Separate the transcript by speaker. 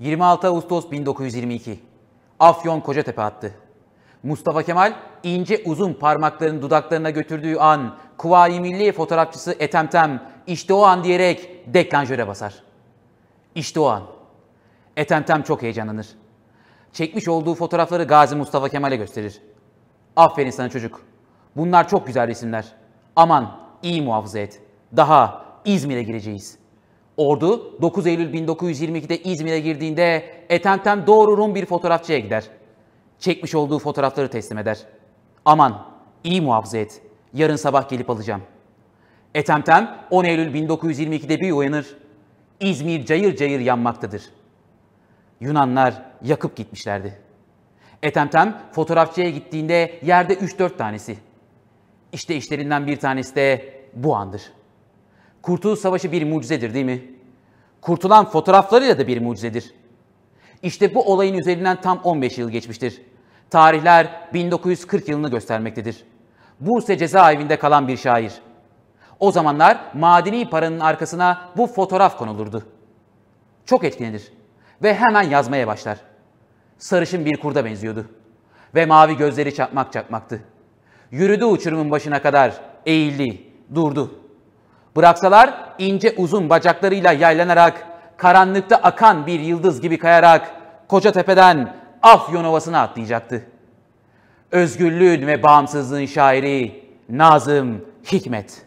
Speaker 1: 26 Ağustos 1922. Afyon Kocatepe attı. Mustafa Kemal ince uzun parmaklarını dudaklarına götürdüğü an Kuvayi Milli fotoğrafçısı Etemtem işte o an diyerek deklanjöre basar. İşte o an. Etemtem çok heyecanlanır. Çekmiş olduğu fotoğrafları Gazi Mustafa Kemal'e gösterir. Aferin sana çocuk. Bunlar çok güzel resimler. Aman iyi muhafaza et. Daha İzmir'e gireceğiz.'' Ordu 9 Eylül 1922'de İzmir'e girdiğinde Etentem doğru Rum bir fotoğrafçıya gider. Çekmiş olduğu fotoğrafları teslim eder. Aman iyi muhafaza et. Yarın sabah gelip alacağım. Etemtem 10 Eylül 1922'de bir uyanır. İzmir cayır cayır yanmaktadır. Yunanlar yakıp gitmişlerdi. Etemtem fotoğrafçıya gittiğinde yerde 3-4 tanesi. İşte işlerinden bir tanesi de bu andır.'' Kurtuluş Savaşı bir mucizedir değil mi? Kurtulan fotoğraflarıyla da bir mucizedir. İşte bu olayın üzerinden tam 15 yıl geçmiştir. Tarihler 1940 yılını göstermektedir. Buse cezaevinde kalan bir şair. O zamanlar madeni paranın arkasına bu fotoğraf konulurdu. Çok etkilenir ve hemen yazmaya başlar. Sarışın bir kurda benziyordu ve mavi gözleri çakmak çakmaktı. Yürüdü uçurumun başına kadar, eğildi, durdu. Bıraksalar ince uzun bacaklarıyla yaylanarak, karanlıkta akan bir yıldız gibi kayarak Kocatepe'den Afyon Ovası'na atlayacaktı. Özgürlüğün ve bağımsızlığın şairi Nazım Hikmet.